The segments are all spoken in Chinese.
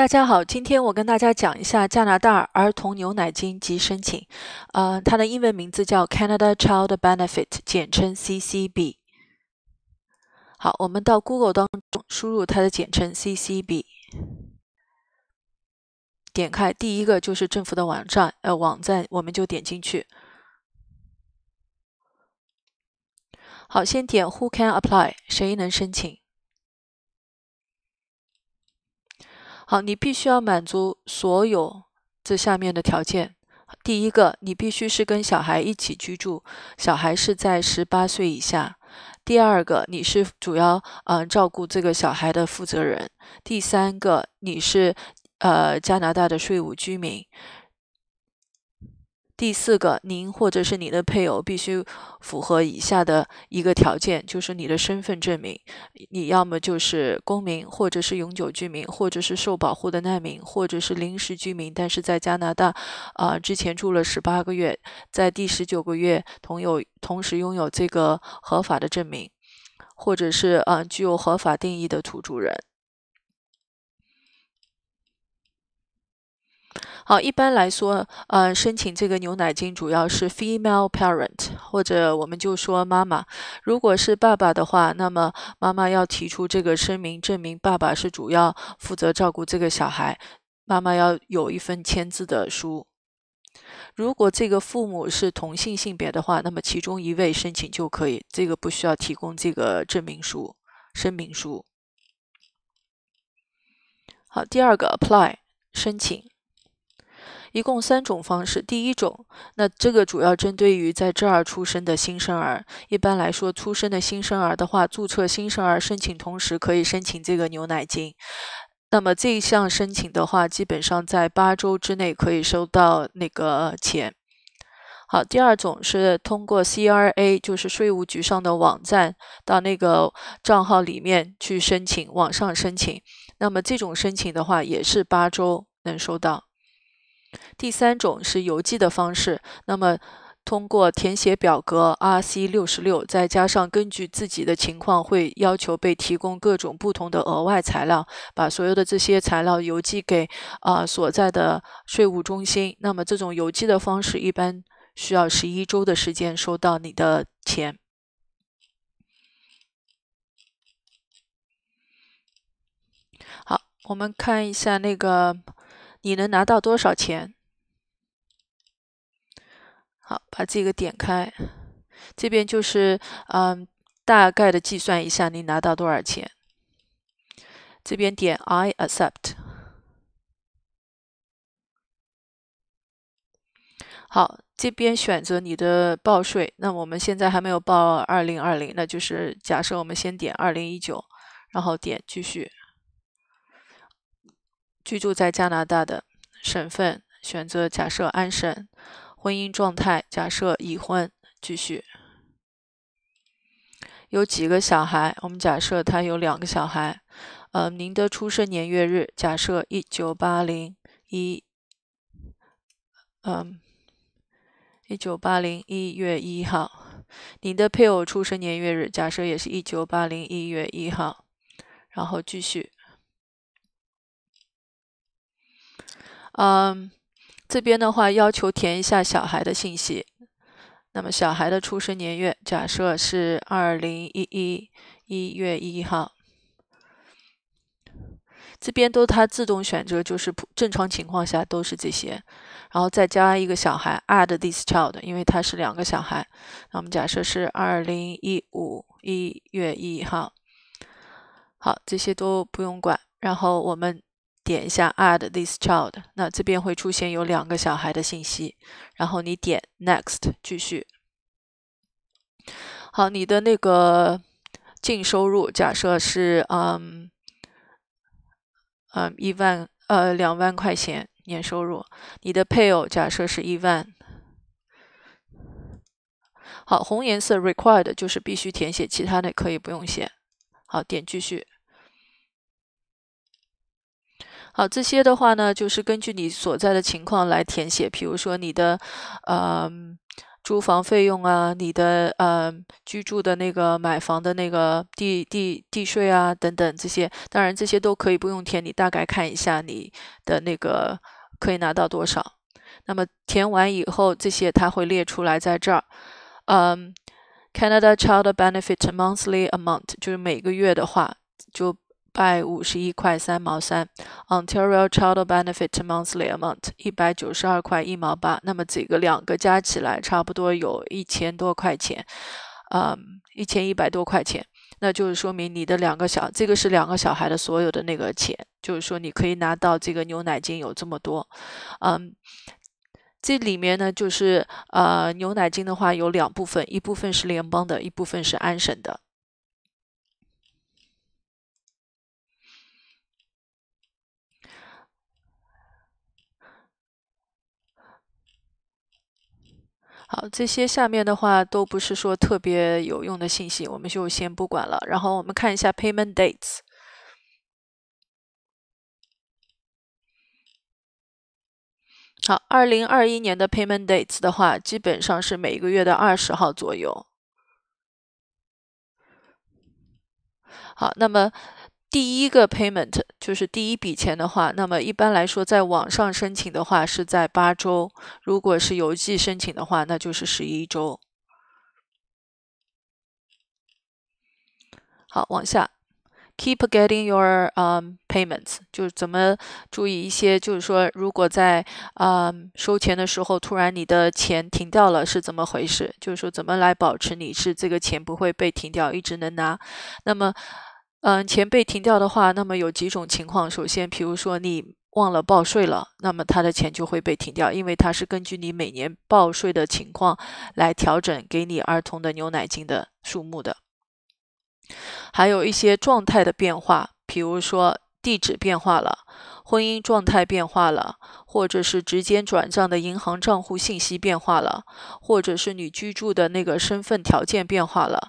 大家好，今天我跟大家讲一下加拿大儿童牛奶金及申请。呃，它的英文名字叫 Canada Child Benefit，简称 CCB。好，我们到 Google 当中输入它的简称 CCB，点开第一个就是政府的网站，呃，网站我们就点进去。好，先点 Who can apply？谁能申请？好，你必须要满足所有这下面的条件。第一个，你必须是跟小孩一起居住，小孩是在十八岁以下。第二个，你是主要嗯照顾这个小孩的负责人。第三个，你是呃加拿大的税务居民。第四个，您或者是你的配偶必须符合以下的一个条件，就是你的身份证明，你要么就是公民，或者是永久居民，或者是受保护的难民，或者是临时居民，但是在加拿大，啊，之前住了十八个月，在第十九个月同有同时拥有这个合法的证明，或者是啊具有合法定义的土著人。好，一般来说，呃，申请这个牛奶金主要是 female parent，或者我们就说妈妈。如果是爸爸的话，那么妈妈要提出这个声明，证明爸爸是主要负责照顾这个小孩。妈妈要有一份签字的书。如果这个父母是同性性别的话，那么其中一位申请就可以，这个不需要提供这个证明书、声明书。好，第二个 apply 申请。一共三种方式，第一种，那这个主要针对于在这儿出生的新生儿。一般来说，出生的新生儿的话，注册新生儿申请，同时可以申请这个牛奶金。那么这一项申请的话，基本上在八周之内可以收到那个钱。好，第二种是通过 CRA，就是税务局上的网站，到那个账号里面去申请，网上申请。那么这种申请的话，也是八周能收到。第三种是邮寄的方式，那么通过填写表格 RC 六十六，再加上根据自己的情况，会要求被提供各种不同的额外材料，把所有的这些材料邮寄给啊所在的税务中心。那么这种邮寄的方式一般需要十一周的时间收到你的钱。好，我们看一下那个。你能拿到多少钱？好，把这个点开，这边就是嗯，大概的计算一下你拿到多少钱。这边点 I accept。好，这边选择你的报税。那我们现在还没有报二零二零，那就是假设我们先点二零一九，然后点继续。居住在加拿大的省份，选择假设安省。婚姻状态假设已婚。继续，有几个小孩？我们假设他有两个小孩。呃，您的出生年月日假设一九八零一，嗯，一九八零一月一号。您的配偶出生年月日假设也是一九八零一月一号。然后继续。嗯，这边的话要求填一下小孩的信息。那么小孩的出生年月，假设是二零一一一月一号。这边都它自动选择，就是普正常情况下都是这些。然后再加一个小孩，add this child，因为他是两个小孩。那我们假设是二零一五一月一号。好，这些都不用管。然后我们。点一下 Add this child，那这边会出现有两个小孩的信息，然后你点 Next 继续。好，你的那个净收入假设是嗯嗯一万呃两万块钱年收入，你的配偶假设是一万。好，红颜色 Required 就是必须填写，其他的可以不用写。好，点继续。好，这些的话呢，就是根据你所在的情况来填写。比如说你的，呃，租房费用啊，你的呃，居住的那个买房的那个地地地税啊，等等这些，当然这些都可以不用填，你大概看一下你的那个可以拿到多少。那么填完以后，这些它会列出来在这儿。嗯，Canada Child Benefit Monthly Amount 就是每个月的话就。百五十一块三毛三，Ontario Child Benefit Monthly Amount 一百九十二块一毛八，那么这个两个加起来差不多有一千多块钱，嗯，一千一百多块钱，那就是说明你的两个小，这个是两个小孩的所有的那个钱，就是说你可以拿到这个牛奶金有这么多，嗯，这里面呢就是呃牛奶金的话有两部分，一部分是联邦的，一部分是安省的。好，这些下面的话都不是说特别有用的信息，我们就先不管了。然后我们看一下 payment dates。好，二零二一年的 payment dates 的话，基本上是每个月的二十号左右。好，那么第一个 payment。就是第一笔钱的话，那么一般来说，在网上申请的话是在八周；如果是邮寄申请的话，那就是十一周。好，往下，keep getting your um payments，就是怎么注意一些，就是说，如果在啊收钱的时候突然你的钱停掉了，是怎么回事？就是说怎么来保持你是这个钱不会被停掉，一直能拿？那么。嗯，钱被停掉的话，那么有几种情况。首先，比如说你忘了报税了，那么他的钱就会被停掉，因为他是根据你每年报税的情况来调整给你儿童的牛奶金的数目的。还有一些状态的变化，比如说地址变化了。婚姻状态变化了，或者是直接转账的银行账户信息变化了，或者是你居住的那个身份条件变化了，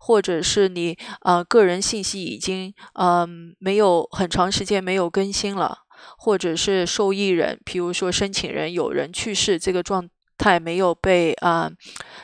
或者是你啊个人信息已经嗯没有很长时间没有更新了，或者是受益人，比如说申请人有人去世，这个状。他也没有被啊，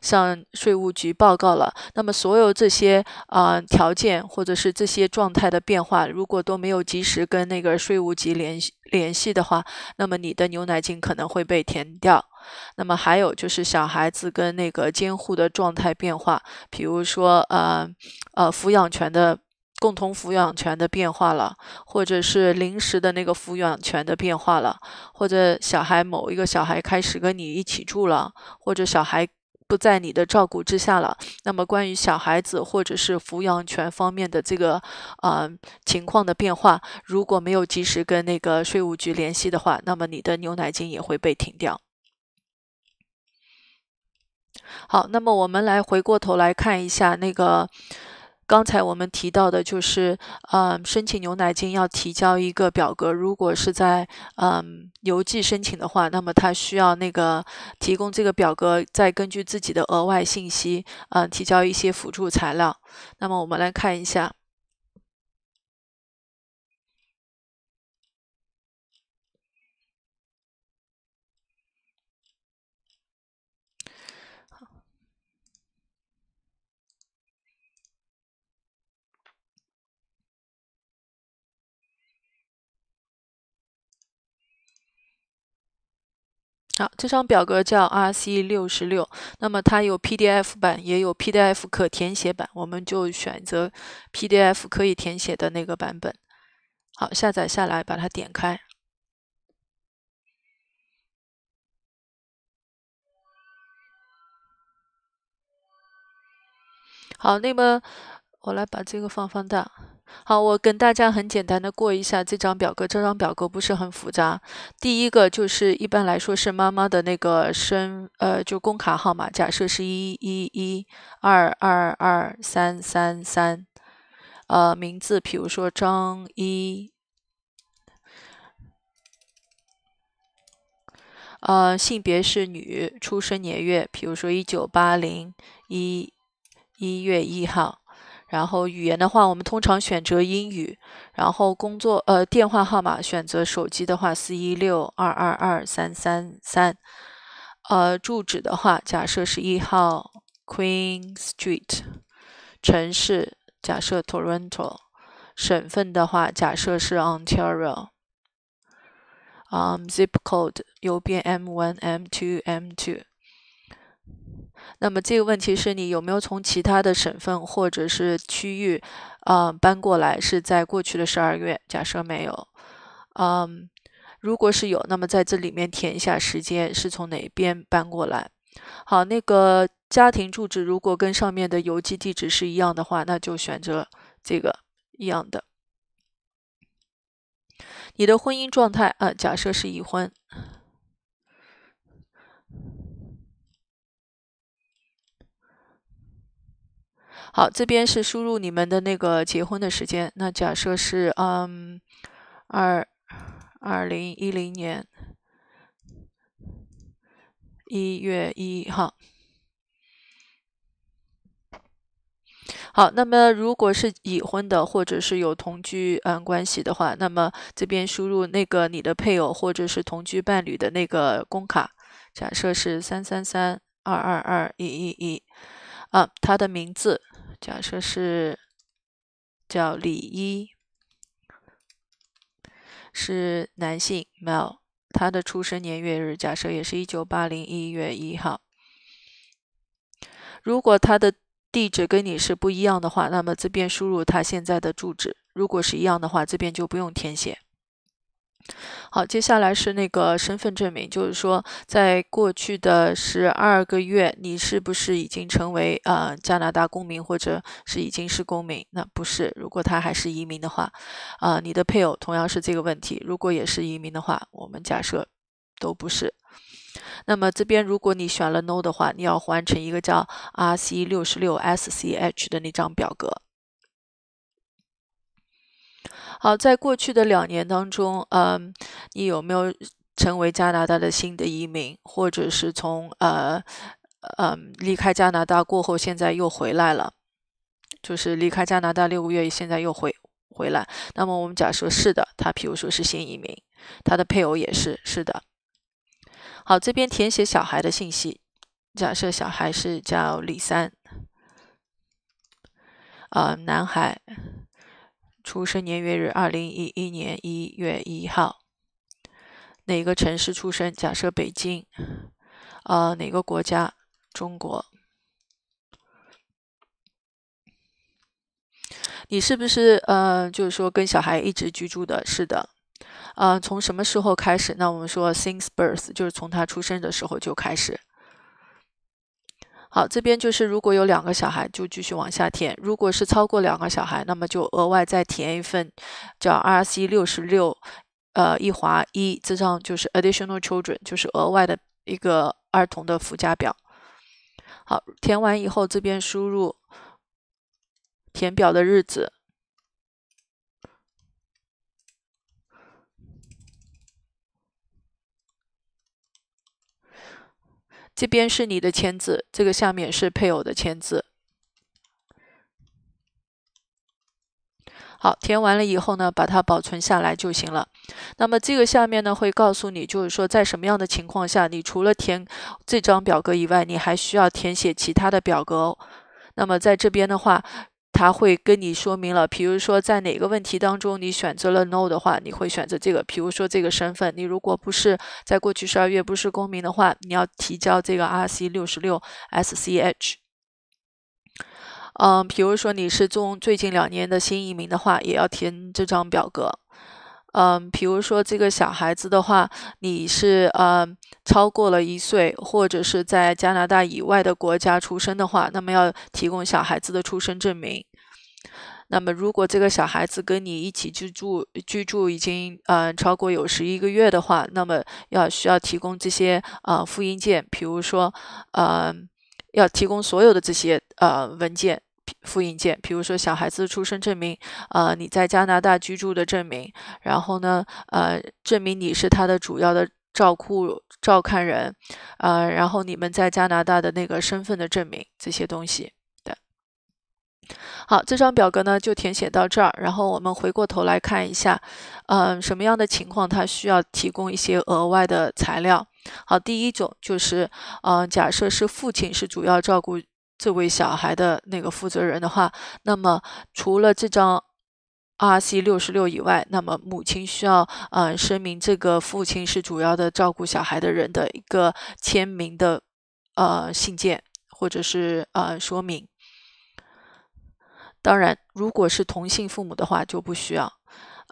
向税务局报告了。那么所有这些啊条件或者是这些状态的变化，如果都没有及时跟那个税务局联系联系的话，那么你的牛奶金可能会被填掉。那么还有就是小孩子跟那个监护的状态变化，比如说呃呃抚养权的。共同抚养权的变化了，或者是临时的那个抚养权的变化了，或者小孩某一个小孩开始跟你一起住了，或者小孩不在你的照顾之下了，那么关于小孩子或者是抚养权方面的这个啊情况的变化，如果没有及时跟那个税务局联系的话，那么你的牛奶金也会被停掉。好，那么我们来回过头来看一下那个。刚才我们提到的就是，嗯，申请牛奶金要提交一个表格。如果是在嗯邮寄申请的话，那么他需要那个提供这个表格，再根据自己的额外信息，嗯，提交一些辅助材料。那么我们来看一下。这张表格叫 RC 六十六，那么它有 PDF 版，也有 PDF 可填写版，我们就选择 PDF 可以填写的那个版本。好，下载下来，把它点开。好，那么我来把这个放放大。好，我跟大家很简单的过一下这张表格。这张表格不是很复杂。第一个就是一般来说是妈妈的那个身，呃，就工卡号码，假设是一一一二二二三三三，呃，名字，比如说张一，呃，性别是女，出生年月，比如说一九八零一一月一号。然后语言的话，我们通常选择英语。然后工作，呃，电话号码选择手机的话，四一六二二二三三三。呃，住址的话，假设是一号 Queen Street，城市假设 Toronto，省份的话假设是 Ontario。啊，Zip Code 邮编 M1M2M2。那么这个问题是你有没有从其他的省份或者是区域，啊，搬过来？是在过去的十二月？假设没有，嗯，如果是有，那么在这里面填一下时间，是从哪边搬过来？好，那个家庭住址如果跟上面的邮寄地址是一样的话，那就选择这个一样的。你的婚姻状态啊，假设是已婚。好，这边是输入你们的那个结婚的时间。那假设是，嗯，二二零一零年一月一号。好，那么如果是已婚的，或者是有同居嗯关系的话，那么这边输入那个你的配偶或者是同居伴侣的那个工卡。假设是三三三二二二一一一，啊，他的名字。假设是叫李一，是男性，male。他的出生年月日假设也是一九八零一月一号。如果他的地址跟你是不一样的话，那么这边输入他现在的住址。如果是一样的话，这边就不用填写。好，接下来是那个身份证明，就是说，在过去的十二个月，你是不是已经成为呃加拿大公民，或者是已经是公民？那不是，如果他还是移民的话，啊，你的配偶同样是这个问题，如果也是移民的话，我们假设都不是。那么这边，如果你选了 No 的话，你要完成一个叫 RC 六十六 SCH 的那张表格。好，在过去的两年当中，嗯，你有没有成为加拿大的新的移民，或者是从呃，嗯，离开加拿大过后，现在又回来了，就是离开加拿大六个月，现在又回回来。那么我们假设是的，他，比如说是新移民，他的配偶也是，是的。好，这边填写小孩的信息，假设小孩是叫李三，啊，男孩。出生年月日：二零一一年一月一号。哪个城市出生？假设北京。呃，哪个国家？中国。你是不是呃，就是说跟小孩一直居住的？是的。嗯，从什么时候开始？那我们说 since birth，就是从他出生的时候就开始。好，这边就是如果有两个小孩，就继续往下填；如果是超过两个小孩，那么就额外再填一份叫 RC 六十六，呃，一划一，这张就是 additional children，就是额外的一个儿童的附加表。好，填完以后，这边输入填表的日子。这边是你的签字，这个下面是配偶的签字。好，填完了以后呢，把它保存下来就行了。那么这个下面呢，会告诉你，就是说在什么样的情况下，你除了填这张表格以外，你还需要填写其他的表格。那么在这边的话。他会跟你说明了，比如说在哪个问题当中你选择了 No 的话，你会选择这个，比如说这个身份，你如果不是在过去十二月不是公民的话，你要提交这个 RC 六十六 SCH。嗯，比如说你是中最近两年的新移民的话，也要填这张表格。嗯，比如说这个小孩子的话，你是呃超过了一岁，或者是在加拿大以外的国家出生的话，那么要提供小孩子的出生证明。那么，如果这个小孩子跟你一起居住居住已经嗯超过有十一个月的话，那么要需要提供这些啊复印件，比如说，呃，要提供所有的这些呃文件复印件，比如说小孩子出生证明，呃，你在加拿大居住的证明，然后呢，呃，证明你是他的主要的照顾照看人，呃，然后你们在加拿大的那个身份的证明这些东西。好，这张表格呢就填写到这儿。然后我们回过头来看一下，嗯，什么样的情况它需要提供一些额外的材料？好，第一种就是，嗯，假设是父亲是主要照顾这位小孩的那个负责人的话，那么除了这张 RC 六十六以外，那么母亲需要，嗯，声明这个父亲是主要的照顾小孩的人的一个签名的，呃，信件或者是呃说明。当然，如果是同性父母的话就不需要。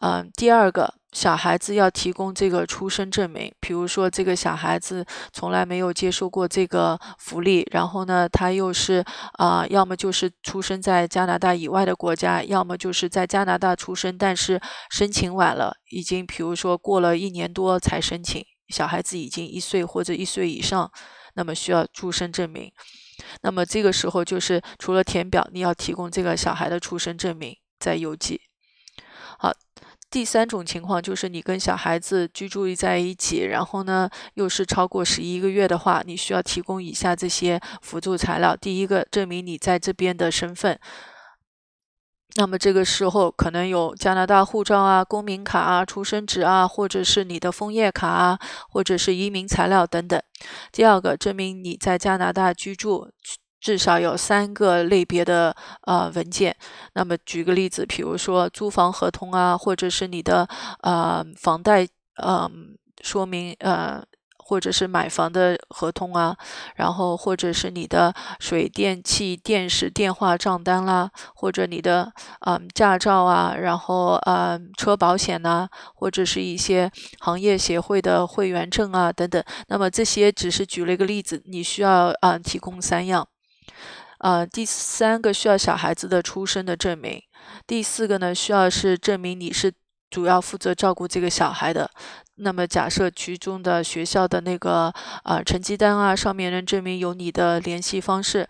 嗯，第二个小孩子要提供这个出生证明，比如说这个小孩子从来没有接受过这个福利，然后呢，他又是啊，要么就是出生在加拿大以外的国家，要么就是在加拿大出生，但是申请晚了，已经，比如说过了一年多才申请，小孩子已经一岁或者一岁以上，那么需要出生证明。那么这个时候就是除了填表，你要提供这个小孩的出生证明在邮寄。好，第三种情况就是你跟小孩子居住在一起，然后呢又是超过十一个月的话，你需要提供以下这些辅助材料：第一个，证明你在这边的身份。那么这个时候，可能有加拿大护照啊、公民卡啊、出生纸啊，或者是你的枫叶卡啊，或者是移民材料等等。第二个，证明你在加拿大居住，至少有三个类别的呃文件。那么举个例子，比如说租房合同啊，或者是你的呃房贷呃说明呃。或者是买房的合同啊，然后或者是你的水电气、电视、电话账单啦，或者你的嗯驾照啊，然后嗯车保险呐，或者是一些行业协会的会员证啊等等。那么这些只是举了一个例子，你需要啊提供三样，啊第三个需要小孩子的出生的证明，第四个呢需要是证明你是主要负责照顾这个小孩的。那么，假设其中的学校的那个啊成绩单啊上面能证明有你的联系方式，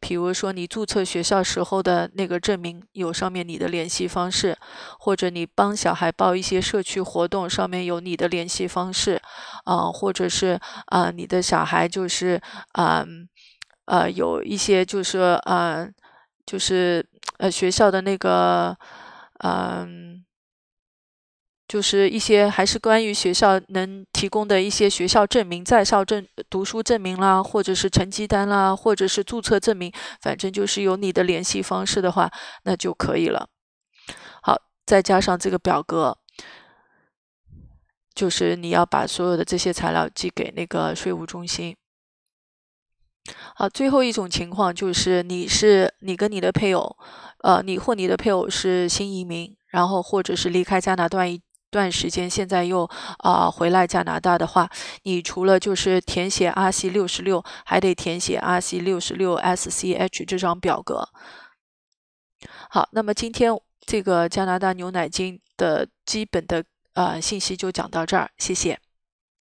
比如说你注册学校时候的那个证明有上面你的联系方式，或者你帮小孩报一些社区活动上面有你的联系方式，啊，或者是啊你的小孩就是啊呃有一些就是嗯，就是呃学校的那个嗯。就是一些还是关于学校能提供的一些学校证明、在校证、读书证明啦，或者是成绩单啦，或者是注册证明，反正就是有你的联系方式的话，那就可以了。好，再加上这个表格，就是你要把所有的这些材料寄给那个税务中心。好，最后一种情况就是你是你跟你的配偶，呃，你或你的配偶是新移民，然后或者是离开加拿大一。段时间，现在又啊回来加拿大的话，你除了就是填写 RC 六十六，还得填写 RC 六十六 SCH 这张表格。好，那么今天这个加拿大牛奶金的基本的啊信息就讲到这儿，谢谢。